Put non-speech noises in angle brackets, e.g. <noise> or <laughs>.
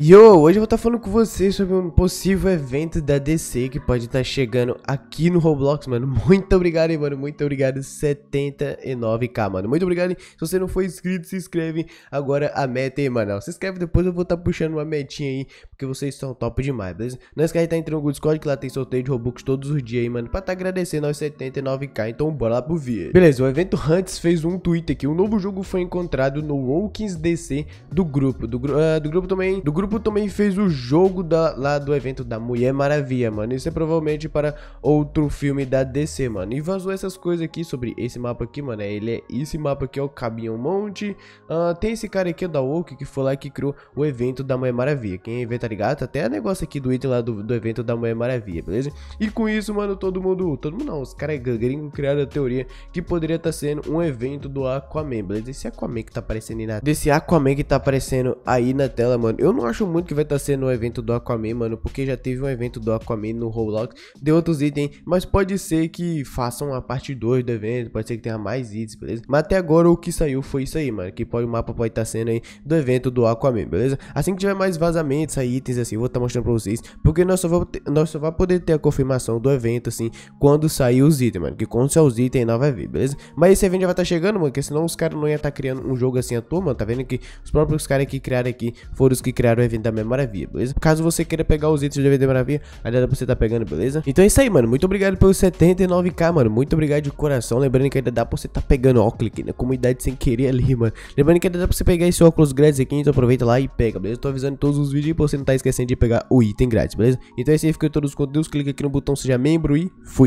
Yo, hoje eu vou estar tá falando com vocês sobre um possível evento da DC que pode estar tá chegando aqui no Roblox, mano. <laughs> Muito obrigado, hein, mano. Muito obrigado, 79k, mano. Muito obrigado. Hein? Se você não for inscrito, se inscreve. Agora a meta, hein, mano. Se inscreve, depois eu vou estar tá puxando uma metinha aí, porque vocês são top demais, beleza? Não esquece de estar entrando no Discord, que lá tem sorteio de Robux todos os dias, hein, mano. Pra estar agradecendo aos 79k, então bora lá pro vídeo. Beleza, o evento Hunts fez um tweet aqui. Um novo jogo foi encontrado no Walkins DC do grupo. Do, uh, do grupo também, do grupo grupo também fez o jogo da, lá do evento da Mulher Maravilha, mano. Isso é provavelmente para outro filme da DC, mano. E vazou essas coisas aqui sobre esse mapa aqui, mano. É, ele é esse mapa aqui, é o Cabinho monte. Uh, tem esse cara aqui, ó, da Woke, que foi lá que criou o evento da Mulher Maravilha. Quem inventa tá ligado? Até o é negócio aqui do item lá do, do evento da Mulher Maravilha, beleza? E com isso, mano, todo mundo... Todo mundo não, os caras é gringos criaram a teoria que poderia estar tá sendo um evento do Aquaman, beleza? Esse Aquaman que tá aparecendo aí na... Desse Aquaman que tá aparecendo aí na tela, mano. Eu não acho acho muito que vai estar tá sendo o um evento do Aquaman, mano, porque já teve um evento do Aquaman no Roblox, de outros itens, mas pode ser que façam a parte 2 do evento, pode ser que tenha mais itens, beleza? Mas até agora o que saiu foi isso aí, mano, que pode, o mapa pode estar tá sendo aí do evento do Aquaman, beleza? Assim que tiver mais vazamentos aí, itens assim, eu vou estar tá mostrando pra vocês, porque nós só, vamos ter, nós só vamos poder ter a confirmação do evento, assim, quando sair os itens, mano, que quando sair os itens nós vai ver, beleza? Mas esse evento já vai estar tá chegando, mano, porque senão os caras não iam estar tá criando um jogo assim à toa, mano, tá vendo que os próprios caras que criaram aqui foram os que criaram o evento da Memória Via, beleza? Caso você queira pegar os itens do evento da Memória Via, ainda dá pra é você tá pegando, beleza? Então é isso aí, mano. Muito obrigado pelos 79k, mano. Muito obrigado de coração. Lembrando que ainda dá pra você tá pegando óculos aqui na né? comunidade sem querer ali, mano. Lembrando que ainda dá pra você pegar esse óculos grátis aqui, então aproveita lá e pega, beleza? tô avisando todos os vídeos pra você não tá esquecendo de pegar o item grátis, beleza? Então é isso aí, fica todos os conteúdos. Clica aqui no botão seja membro e fui.